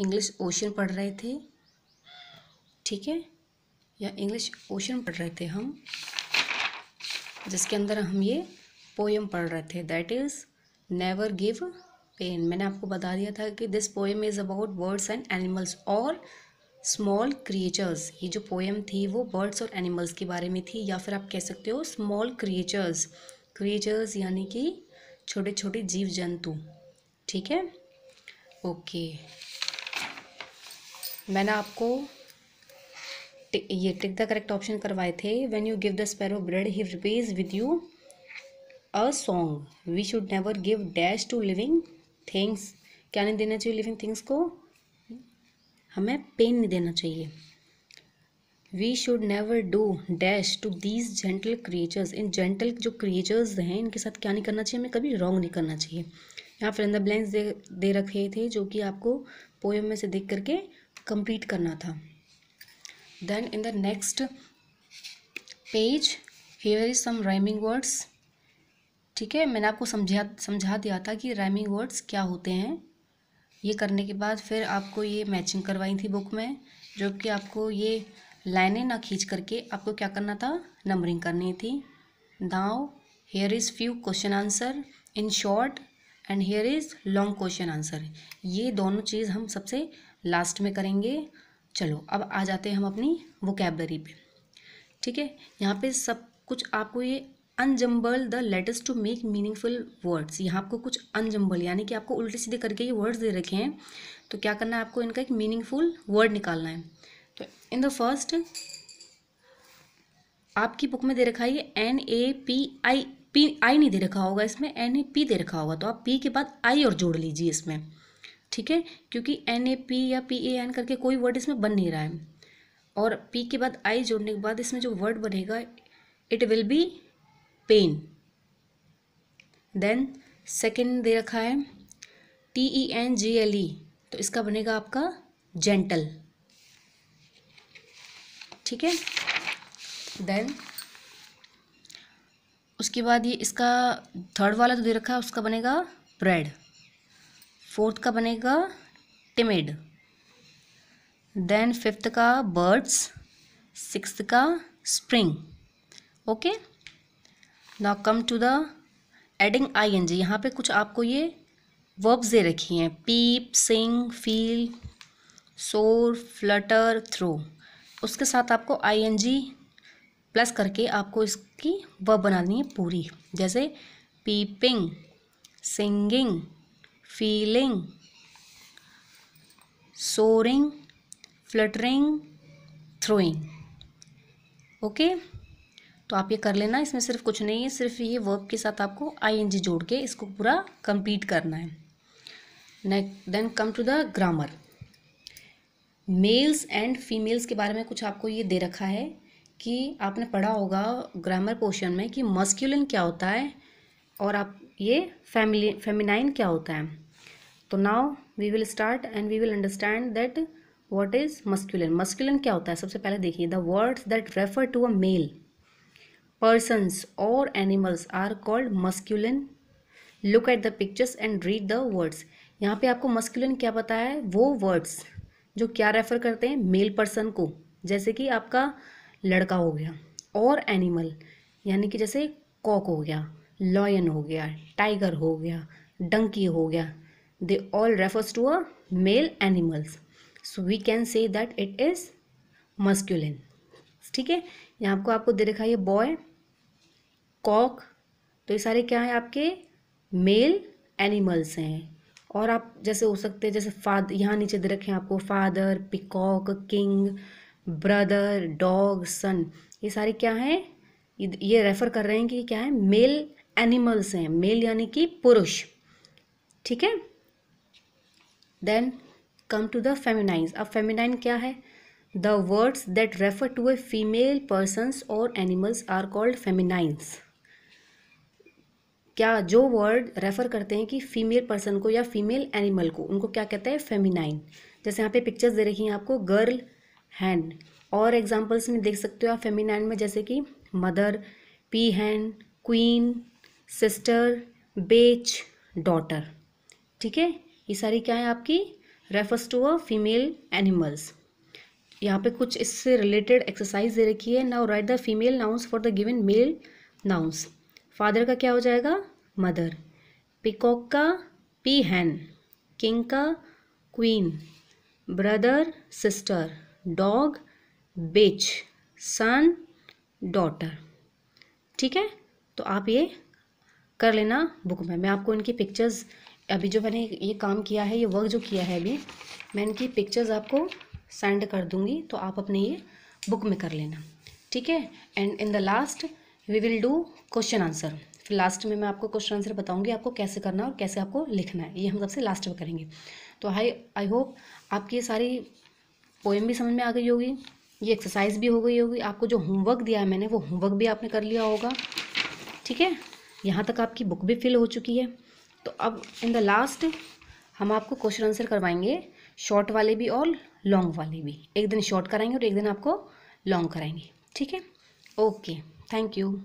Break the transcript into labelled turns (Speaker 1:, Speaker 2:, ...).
Speaker 1: English ocean पढ़ रहे थे ठीक है या इंग्लिश ओशन पढ़ रहे थे हम जिसके अंदर हम ये पोएम पढ़ रहे थे that is never give pain मैंने आपको बता दिया था कि this poem is about birds and animals और स्मॉल क्रिएचर्स ये जो पोएम थी वो बर्ड्स और एनिमल्स के बारे में थी या फिर आप कह सकते हो स्मॉल क्रिएचर्स क्रिएचर्स यानी कि छोटे छोटे जीव जंतु ठीक है ओके मैंने आपको ये टिक द करेक्ट ऑप्शन करवाए थे when you give the sparrow bread he repays with you a song we should never give dash to living things क्या नहीं देना चाहिए लिविंग थिंग्स को हमें पेन नहीं देना चाहिए we should never do dash to these gentle creatures इन जेंटल जो क्रिएचर्स हैं इनके साथ क्या नहीं करना चाहिए हमें कभी रॉन्ग नहीं करना चाहिए यहाँ फिर अंदर ब्लैंक्स दे दे रखे थे जो कि आपको पोएम में से देख करके कंप्लीट करना था then in the next page here is some rhyming words ठीक है मैंने आपको समझा समझा दिया था कि राइमिंग वर्ड्स क्या होते हैं ये करने के बाद फिर आपको ये मैचिंग करवाई थी बुक में जो कि आपको ये लाइनें ना खींच करके आपको क्या करना था नंबरिंग करनी थी now here is few question answer in short and here is long question answer ये दोनों चीज़ हम सबसे लास्ट में करेंगे चलो अब आ जाते हैं हम अपनी वोकेबलरी पे ठीक है यहाँ पे सब कुछ आपको ये unjumble the letters to make meaningful words यहाँ आपको कुछ अनजम्बल यानी कि आपको उल्टे सीधे करके ये वर्ड्स दे रखे हैं तो क्या करना है आपको इनका एक मीनिंगफुल वर्ड निकालना है तो इन द फर्स्ट आपकी बुक में दे रखा है ये N A P I P I नहीं दे रखा होगा इसमें एन ए पी दे रखा होगा तो आप पी के बाद आई और जोड़ लीजिए इसमें ठीक है क्योंकि एन ए पी या पी ए एन करके कोई वर्ड इसमें बन नहीं रहा है और पी के बाद आई जोड़ने के बाद इसमें जो वर्ड बनेगा it will be pain then second दे रखा है T E N G L E तो इसका बनेगा आपका जेंटल ठीक है देन उसके बाद ये इसका थर्ड वाला तो दे रखा है उसका बनेगा ब्रेड फोर्थ का बनेगा टिमिड देन फिफ्थ का बर्ड्स सिक्स्थ का spring okay now come to the adding I N G यहाँ पर कुछ आपको ये वर्ब्स दे रखी हैं peep sing feel soar flutter throw उसके साथ आपको आई एन जी प्लस करके आपको इसकी वर्ब बनानी है पूरी जैसे peeping singing feeling soaring fluttering throwing okay तो आप ये कर लेना इसमें सिर्फ कुछ नहीं है सिर्फ ये वर्ब के साथ आपको आई एन जी जोड़ के इसको पूरा कंप्लीट करना है next then come to the grammar males and females के बारे में कुछ आपको ये दे रखा है कि आपने पढ़ा होगा ग्रामर पोर्शन में कि मस्क्यूलिन क्या होता है और आप ये फैमिली फेमिनाइन क्या होता है तो now we will start and we will understand that what is masculine masculine क्या होता है सबसे पहले देखिए the words that refer to a male persons और animals are called masculine look at the pictures and read the words यहाँ पे आपको मस्कुलिन क्या पता है वो वर्ड्स जो क्या रेफर करते हैं मेल पर्सन को जैसे कि आपका लड़का हो गया और एनिमल यानी कि जैसे कॉक हो गया लॉयन हो गया टाइगर हो गया डंकी हो गया they all refers to a male animals so we can say that it is masculine ठीक है यहाँ आपको आपको दे रखा है बॉय कॉक तो ये सारे क्या हैं आपके मेल एनिमल्स हैं और आप जैसे हो सकते हैं जैसे फाद यहाँ नीचे दे रखे हैं आपको father peacock king brother dog son ये सारे क्या हैं ये रेफ़र कर रहे हैं कि क्या है मेल एनिमल्स हैं मेल यानी कि पुरुष ठीक है then come to the feminine अब फेमिनाइन क्या है the words that refer to a female persons और एनिमल्स आर कॉल्ड फेमिनाइंस क्या जो वर्ड रेफर करते हैं कि फीमेल पर्सन को या फीमेल एनिमल को उनको क्या कहते हैं फेमिनाइन जैसे यहाँ पे पिक्चर्स दे रखी हैं आपको गर्ल हैंड और एग्जांपल्स में देख सकते हो आप फेमिनाइन में जैसे कि mother peahen queen sister bitch daughter ठीक है ये सारी क्या है आपकी refers to a female animals यहाँ पे कुछ इससे रिलेटेड एक्सरसाइज दे रखी है now write the female nouns for the given male nouns father का क्या हो जाएगा मदर पिकॉक का पी हैन किंग का queen brother sister dog bitch son daughter ठीक है तो आप ये कर लेना बुक में मैं आपको इनकी पिक्चर्स अभी जो मैंने ये काम किया है ये वर्क जो किया है अभी मैं इनकी पिक्चर्स आपको सेंड कर दूँगी तो आप अपने ये बुक में कर लेना ठीक है and in the last we will do question answer फिर लास्ट में मैं आपको क्वेश्चन आंसर बताऊंगी आपको कैसे करना है और कैसे आपको लिखना है ये हम सबसे लास्ट में करेंगे तो आई आई होप आपकी ये सारी पोएम भी समझ में आ गई होगी ये एक्सरसाइज भी हो गई होगी आपको जो होमवर्क दिया है मैंने वो होमवर्क भी आपने कर लिया होगा ठीक है यहाँ तक आपकी बुक भी फिल हो चुकी है तो अब इन द लास्ट हम आपको क्वेश्चन आंसर करवाएंगे शॉर्ट वाले भी और लॉन्ग वाले भी एक दिन शॉर्ट कराएंगे और एक दिन आपको लॉन्ग कराएंगे ठीक है ओके थैंक यू